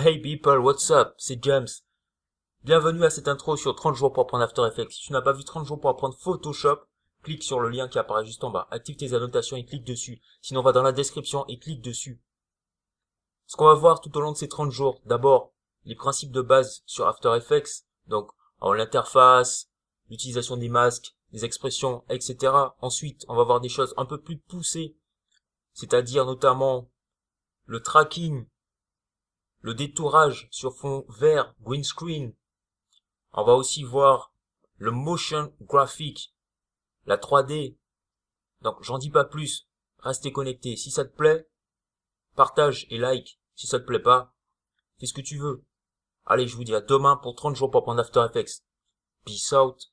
Hey people, what's up? C'est James. Bienvenue à cette intro sur 30 jours pour apprendre After Effects. Si tu n'as pas vu 30 jours pour apprendre Photoshop, clique sur le lien qui apparaît juste en bas. Active tes annotations et clique dessus. Sinon, va dans la description et clique dessus. Ce qu'on va voir tout au long de ces 30 jours, d'abord, les principes de base sur After Effects. Donc, l'interface, l'utilisation des masques, les expressions, etc. Ensuite, on va voir des choses un peu plus poussées. C'est-à-dire notamment le tracking le détourage sur fond vert green screen. On va aussi voir le motion graphic, la 3D. Donc j'en dis pas plus, restez connectés. Si ça te plaît, partage et like. Si ça te plaît pas, fais ce que tu veux. Allez, je vous dis à demain pour 30 jours pour prendre After Effects. Peace out.